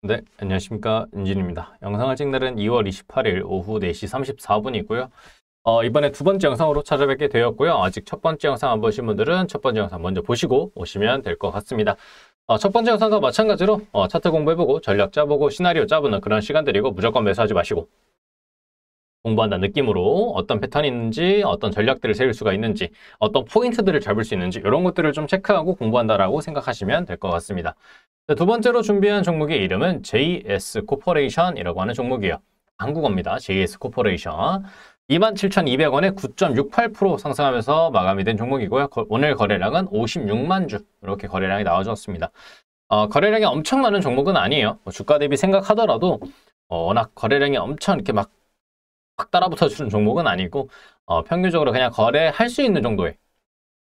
네, 안녕하십니까. 은진입니다. 영상을 찍날은 2월 28일 오후 4시 34분이고요. 어, 이번에 두 번째 영상으로 찾아뵙게 되었고요. 아직 첫 번째 영상 안 보신 분들은 첫 번째 영상 먼저 보시고 오시면 될 것 같습니다. 어, 첫 번째 영상과 마찬가지로 어, 차트 공부해보고 전략 짜보고 시나리오 짜보는 그런 시간들이고 무조건 매수하지 마시고 공부한다는 느낌으로 어떤 패턴이 있는지 어떤 전략들을 세울 수가 있는지 어떤 포인트들을 잡을 수 있는지 이런 것들을 좀 체크하고 공부한다라고 생각하시면 될 것 같습니다. 두 번째로 준비한 종목의 이름은 JS 코퍼레이션이라고 하는 종목이에요. 한국어입니다. JS 코퍼레이션. 27,200원에 9.68% 상승하면서 마감이 된 종목이고요. 오늘 거래량은 56만 주 이렇게 거래량이 나와졌습니다 어, 거래량이 엄청 많은 종목은 아니에요. 뭐 주가 대비 생각하더라도 어, 워낙 거래량이 엄청 이렇게 막확 따라붙어주는 종목은 아니고 어, 평균적으로 그냥 거래할 수 있는 정도의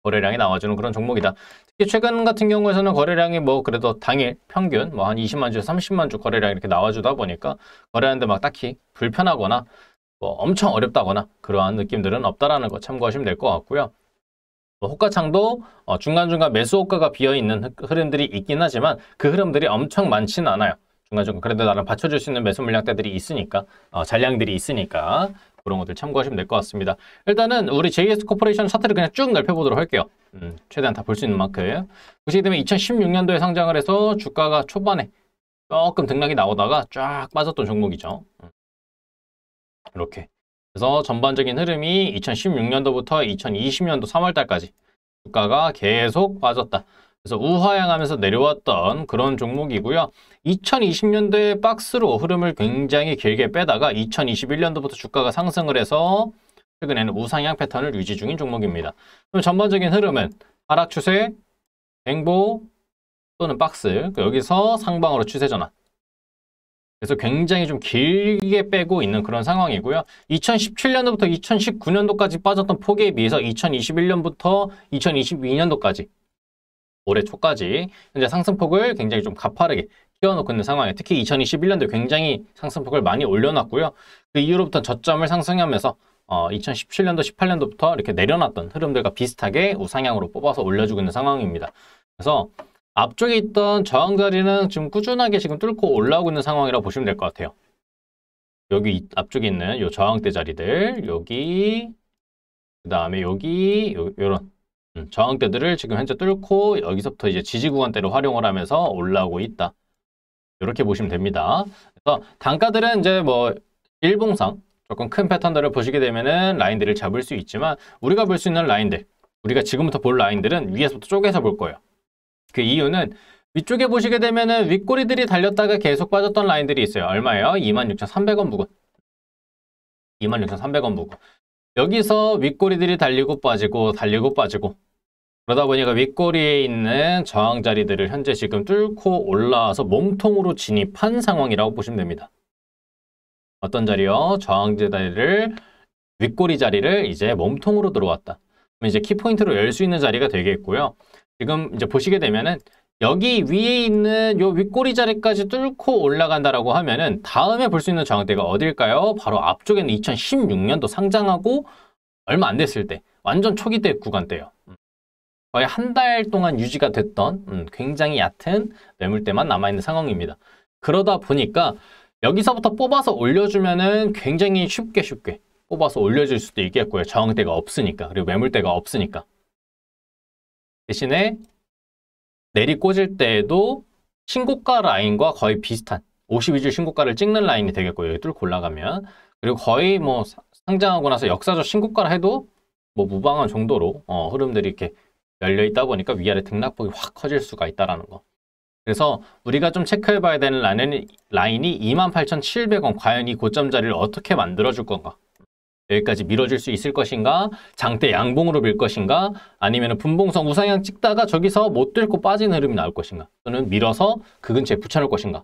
거래량이 나와주는 그런 종목이다. 특히 최근 같은 경우에서는 거래량이 뭐 그래도 당일 평균 뭐 한 20만 주에서 30만 주 거래량 이렇게 나와주다 보니까 거래하는데 막 딱히 불편하거나 뭐 엄청 어렵다거나 그러한 느낌들은 없다라는 거 참고하시면 될 것 같고요. 뭐 호가창도 어, 중간중간 매수 호가가 비어있는 흐름들이 있긴 하지만 그 흐름들이 엄청 많지는 않아요. 중간중간 그래도 나랑 받쳐줄 수 있는 매수 물량대들이 있으니까 어, 잔량들이 있으니까 그런 것들 참고하시면 될 것 같습니다. 일단은 우리 JS 코퍼레이션 차트를 그냥 쭉 넓혀보도록 할게요. 음, 최대한 다 볼 수 있는 만큼. 보시게 되면 2016년도에 상장을 해서 주가가 초반에 조금 등락이 나오다가 쫙 빠졌던 종목이죠. 음. 이렇게. 그래서 전반적인 흐름이 2016년도부터 2020년도 3월달까지 주가가 계속 빠졌다. 그래서 우하향하면서 내려왔던 그런 종목이고요. 2020년대 박스로 흐름을 굉장히 길게 빼다가 2021년도부터 주가가 상승을 해서 최근에는 우상향 패턴을 유지 중인 종목입니다. 그럼 전반적인 흐름은 하락 추세, 횡보 또는 박스 그러니까 여기서 상방으로 추세 전환 그래서 굉장히 좀 길게 빼고 있는 그런 상황이고요. 2017년도부터 2019년도까지 빠졌던 폭에 비해서 2021년부터 2022년도까지 올해 초까지 현재 상승폭을 굉장히 좀 가파르게 끼워놓고 있는 상황에 이요 특히 2021년도 굉장히 상승폭을 많이 올려놨고요. 그 이후로부터 저점을 상승하면서 어, 2017년도, 18년도부터 이렇게 내려놨던 흐름들과 비슷하게 우상향으로 뽑아서 올려주고 있는 상황입니다. 그래서 앞쪽에 있던 저항 자리는 지금 꾸준하게 지금 뚫고 올라오고 있는 상황이라고 보시면 될 것 같아요. 여기 앞쪽에 있는 요 저항대 자리들, 여기, 그 다음에 여기, 요, 요런 음, 저항대들을 지금 현재 뚫고 여기서부터 이제 지지구간대를 활용을 하면서 올라오고 있다. 이렇게 보시면 됩니다. 그래서 단가들은 이제 뭐 일봉상 조금 큰 패턴들을 보시게 되면은 라인들을 잡을 수 있지만 우리가 볼 수 있는 라인들 우리가 지금부터 볼 라인들은 위에서부터 쪼개서 볼 거예요. 그 이유는 위쪽에 보시게 되면은 윗꼬리들이 달렸다가 계속 빠졌던 라인들이 있어요. 얼마예요? 26,300원 부근. 26,300원 부근. 여기서 윗꼬리들이 달리고 빠지고 달리고 빠지고 그러다 보니까 윗꼬리에 있는 저항 자리들을 현재 지금 뚫고 올라와서 몸통으로 진입한 상황이라고 보시면 됩니다. 어떤 자리요? 저항 자리를 윗꼬리 자리를 이제 몸통으로 들어왔다. 그럼 이제 키포인트로 열 수 있는 자리가 되겠고요. 지금 이제 보시게 되면은 여기 위에 있는 요 윗꼬리 자리까지 뚫고 올라간다라고 하면은 다음에 볼 수 있는 저항대가 어딜까요? 바로 앞쪽에는 2016년도 상장하고 얼마 안 됐을 때 완전 초기 때 구간대요. 거의 한 달 동안 유지가 됐던 음, 굉장히 얕은 매물대만 남아있는 상황입니다. 그러다 보니까 여기서부터 뽑아서 올려주면은 굉장히 쉽게 쉽게 뽑아서 올려줄 수도 있겠고요. 저항대가 없으니까 그리고 매물대가 없으니까 대신에 내리 꽂을 때에도 신고가 라인과 거의 비슷한 52주 신고가를 찍는 라인이 되겠고요. 여기 뚫고 올라가면 그리고 거의 뭐 상장하고 나서 역사적 신고가를 해도 뭐 무방한 정도로 어, 흐름들이 이렇게 열려 있다 보니까 위아래 등락폭이 확 커질 수가 있다라는 거. 그래서 우리가 좀 체크해 봐야 되는 라인이, 라인이 28,700원 과연 이 고점 자리를 어떻게 만들어 줄 건가? 여기까지 밀어줄 수 있을 것인가? 장대 양봉으로 밀 것인가? 아니면 분봉성 우상향 찍다가 저기서 못 들고 빠진 흐름이 나올 것인가? 또는 밀어서 그 근처에 붙여놓을 것인가?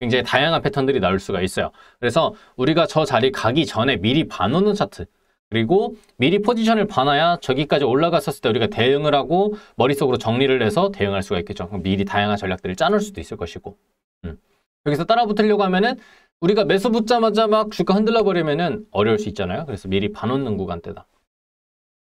굉장히 다양한 패턴들이 나올 수가 있어요. 그래서 우리가 저 자리 가기 전에 미리 반오는 차트 그리고 미리 포지션을 봐놔야 저기까지 올라갔었을 때 우리가 대응을 하고 머릿속으로 정리를 해서 대응할 수가 있겠죠. 미리 다양한 전략들을 짜놓을 수도 있을 것이고. 음. 여기서 따라 붙으려고 하면은 우리가 매수 붙자마자 막 주가 흔들러 버리면은 어려울 수 있잖아요. 그래서 미리 반놓는 구간대다.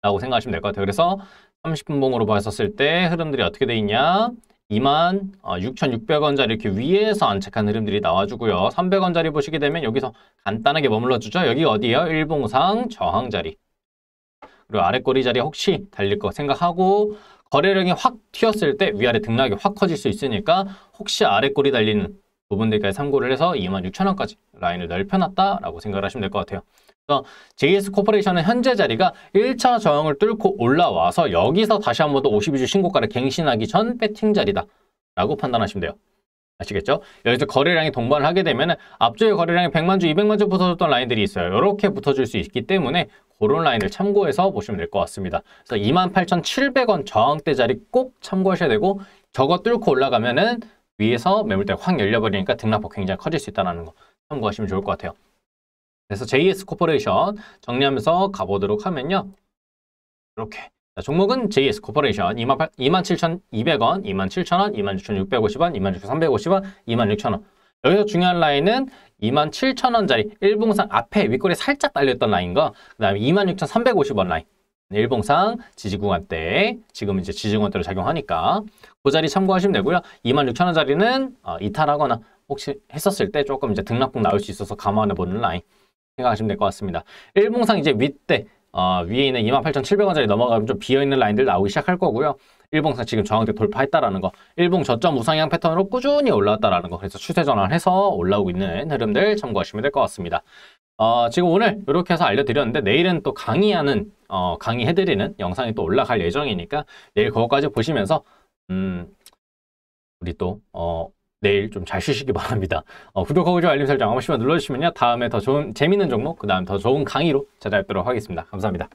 라고 생각하시면 될 것 같아요. 그래서 30분 봉으로 봤었을 때 흐름들이 어떻게 돼 있냐? 2 6,600원짜리 어, 이렇게 위에서 안착한 흐름들이 나와주고요. 300원짜리 보시게 되면 여기서 간단하게 머물러주죠. 여기 어디예요? 일봉상 저항자리. 그리고 아래 꼬리 자리 혹시 달릴 거 생각하고 거래량이 확 튀었을 때 위아래 등락이 확 커질 수 있으니까 혹시 아래 꼬리 달리는 부분들까지 참고를 해서 26,000원까지 라인을 넓혀놨다라고 생각 하시면 될 것 같아요. JS 그러니까 코퍼레이션은 현재 자리가 1차 저항을 뚫고 올라와서 여기서 다시 한 번 더 52주 신고가를 갱신하기 전 배팅 자리다 라고 판단하시면 돼요. 아시겠죠? 여기서 거래량이 동반 하게 되면 앞쪽에 거래량이 100만 주, 200만 주 붙어줬던 라인들이 있어요. 이렇게 붙어줄 수 있기 때문에 그런 라인을 참고해서 보시면 될 것 같습니다. 그래서 28,700원 저항대 자리 꼭 참고하셔야 되고 저거 뚫고 올라가면은 위에서 매물대 가확 열려버리니까 등락폭 굉장히 커질 수 있다는 거 참고하시면 좋을 것 같아요. 그래서 JS 코퍼레이션 정리하면서 가보도록 하면요. 이렇게 자, 종목은 JS 코퍼레이션 27,200원, 27,000원, 26,650원, 26,350원, 26,000원 여기서 중요한 라인은 27,000원짜리 일봉상 앞에 윗골에 살짝 달렸던 라인과 그 다음에 26,350원 라인 일봉상 지지구간 때 지금 이제 지지구간대로 작용하니까 그 자리 참고하시면 되고요. 26,000원짜리는 어, 이탈하거나 혹시 했었을 때 조금 이제 등락폭 나올 수 있어서 감안해 보는 라인 생각하시면 될 것 같습니다. 일봉상 이제 윗대 어, 위에 있는 28,700원짜리 넘어가면 좀 비어있는 라인들 나오기 시작할 거고요. 일봉상 지금 저항대 돌파했다라는 거, 일봉 저점 우상향 패턴으로 꾸준히 올라왔다라는 거, 그래서 추세 전환해서 올라오고 있는 흐름들 참고하시면 될 것 같습니다. 어, 지금 오늘 이렇게 해서 알려드렸는데 내일은 또 강의하는 어, 강의해드리는 영상이 또 올라갈 예정이니까 내일 그거까지 보시면서 음, 우리 또 어, 내일 좀 잘 쉬시기 바랍니다. 어, 구독하고 알림 설정 한 번씩만 눌러주시면요. 다음에 더 좋은 재밌는 종목, 그 다음 더 좋은 강의로 찾아뵙도록 하겠습니다. 감사합니다.